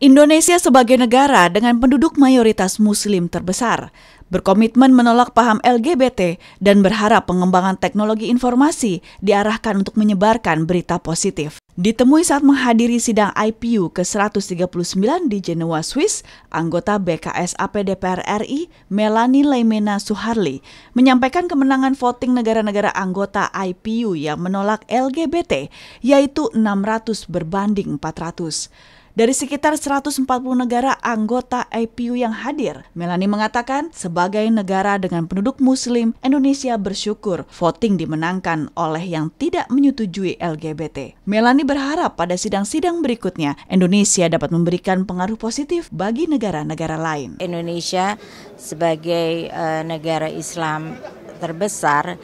Indonesia sebagai negara dengan penduduk mayoritas muslim terbesar berkomitmen menolak paham LGBT dan berharap pengembangan teknologi informasi diarahkan untuk menyebarkan berita positif. Ditemui saat menghadiri sidang IPU ke-139 di Jenewa, Swiss, anggota BKS APDPR RI Melanie Lemena Suharli menyampaikan kemenangan voting negara-negara anggota IPU yang menolak LGBT yaitu 600 berbanding 400. Dari sekitar 140 negara anggota IPU yang hadir, Melani mengatakan sebagai negara dengan penduduk muslim, Indonesia bersyukur voting dimenangkan oleh yang tidak menyetujui LGBT. Melani berharap pada sidang-sidang berikutnya, Indonesia dapat memberikan pengaruh positif bagi negara-negara lain. Indonesia sebagai uh, negara Islam terbesar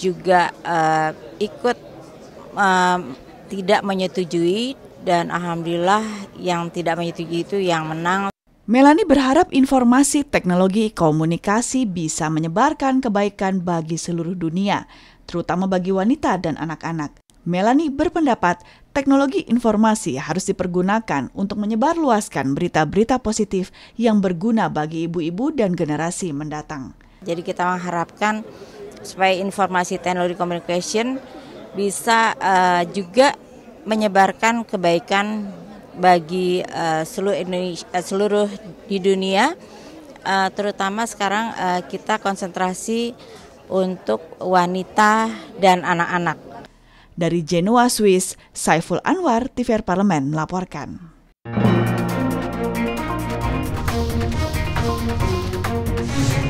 juga uh, ikut uh, tidak menyetujui dan alhamdulillah yang tidak menyetujui itu yang menang. Melani berharap informasi teknologi komunikasi bisa menyebarkan kebaikan bagi seluruh dunia, terutama bagi wanita dan anak-anak. Melani berpendapat teknologi informasi harus dipergunakan untuk menyebarluaskan berita-berita positif yang berguna bagi ibu-ibu dan generasi mendatang. Jadi kita mengharapkan supaya informasi teknologi communication bisa uh, juga menyebarkan kebaikan bagi uh, seluruh Indonesia uh, seluruh di dunia uh, terutama sekarang uh, kita konsentrasi untuk wanita dan anak-anak. Dari Genoa, Swiss, Saiful Anwar, TVR Parlemen melaporkan. Thank you.